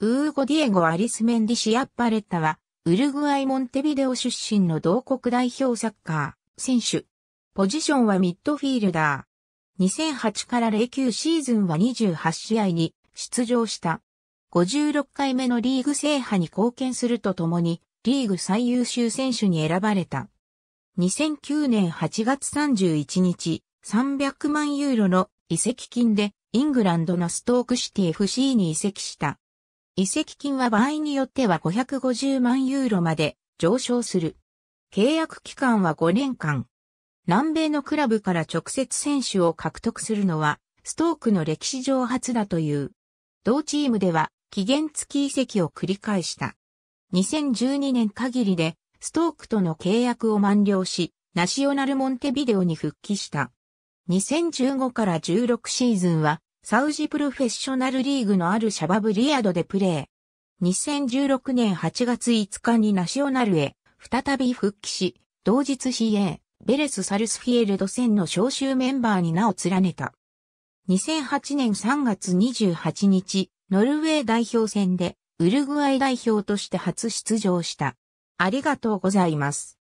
ウーゴ・ディエゴ・アリスメンディシアパレッタは、ウルグアイ・モンテビデオ出身の同国代表サッカー、選手。ポジションはミッドフィールダー。2008から09シーズンは28試合に出場した。56回目のリーグ制覇に貢献するとともに、リーグ最優秀選手に選ばれた。2009年8月31日、300万ユーロの移籍金でイングランドのストークシティ FC に移籍した。移籍金は場合によっては550万ユーロまで上昇する。契約期間は5年間。南米のクラブから直接選手を獲得するのは、ストークの歴史上初だという。同チームでは、期限付き移籍を繰り返した。2012年限りで、ストークとの契約を満了し、ナショナルモンテビデオに復帰した。2015から16シーズンは、サウジプロフェッショナルリーグのあるシャバブリードでプレー。2016年8月5日にナショナルへ再び復帰し、同日 CA、ベレス・サルスフィエルド戦の招集メンバーに名を連ねた。2008年3月28日、ノルウェー代表戦でウルグアイ代表として初出場した。ありがとうございます。